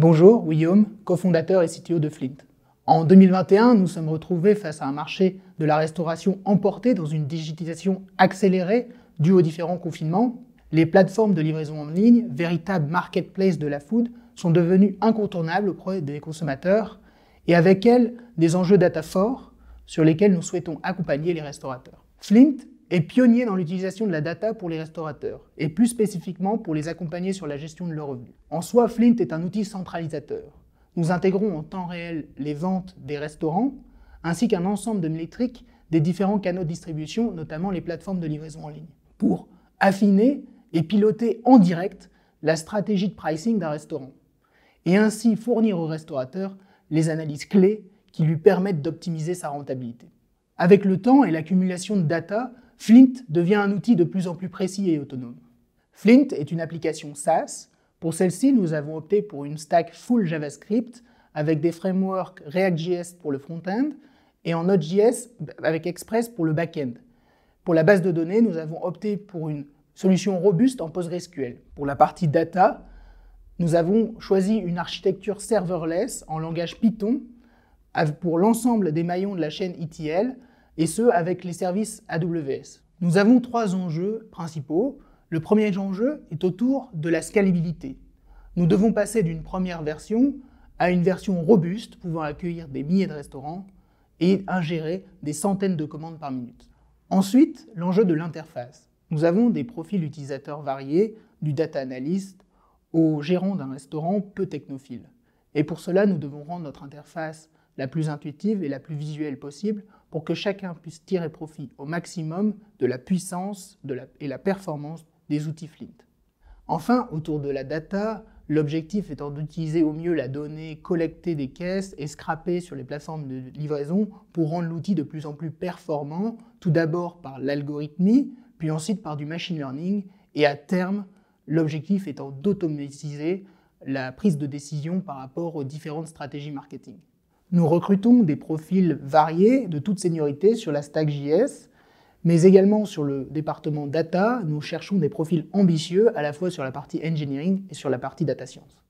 Bonjour, Guillaume, cofondateur et CTO de Flint. En 2021, nous sommes retrouvés face à un marché de la restauration emporté dans une digitisation accélérée due aux différents confinements. Les plateformes de livraison en ligne, véritables marketplaces de la food, sont devenues incontournables auprès des consommateurs et avec elles des enjeux data forts sur lesquels nous souhaitons accompagner les restaurateurs. Flint est pionnier dans l'utilisation de la data pour les restaurateurs, et plus spécifiquement pour les accompagner sur la gestion de leurs revenus. En soi, Flint est un outil centralisateur. Nous intégrons en temps réel les ventes des restaurants, ainsi qu'un ensemble de métriques des différents canaux de distribution, notamment les plateformes de livraison en ligne, pour affiner et piloter en direct la stratégie de pricing d'un restaurant, et ainsi fournir au restaurateur les analyses clés qui lui permettent d'optimiser sa rentabilité. Avec le temps et l'accumulation de data, Flint devient un outil de plus en plus précis et autonome. Flint est une application SaaS. Pour celle-ci, nous avons opté pour une stack full JavaScript avec des frameworks React.js pour le front-end et en Node.js avec Express pour le back-end. Pour la base de données, nous avons opté pour une solution robuste en PostgreSQL. Pour la partie data, nous avons choisi une architecture serverless en langage Python pour l'ensemble des maillons de la chaîne ETL et ce avec les services AWS. Nous avons trois enjeux principaux. Le premier enjeu est autour de la scalabilité. Nous devons passer d'une première version à une version robuste pouvant accueillir des milliers de restaurants et ingérer des centaines de commandes par minute. Ensuite, l'enjeu de l'interface. Nous avons des profils utilisateurs variés, du data analyst au gérant d'un restaurant peu technophile. Et pour cela, nous devons rendre notre interface la plus intuitive et la plus visuelle possible pour que chacun puisse tirer profit au maximum de la puissance et la performance des outils Flint. Enfin, autour de la data, l'objectif étant d'utiliser au mieux la donnée collectée des caisses et scrapée sur les plateformes de livraison pour rendre l'outil de plus en plus performant, tout d'abord par l'algorithmie, puis ensuite par du machine learning, et à terme, l'objectif étant d'automatiser la prise de décision par rapport aux différentes stratégies marketing. Nous recrutons des profils variés de toute seniorité sur la stack JS, mais également sur le département data, nous cherchons des profils ambitieux à la fois sur la partie engineering et sur la partie data science.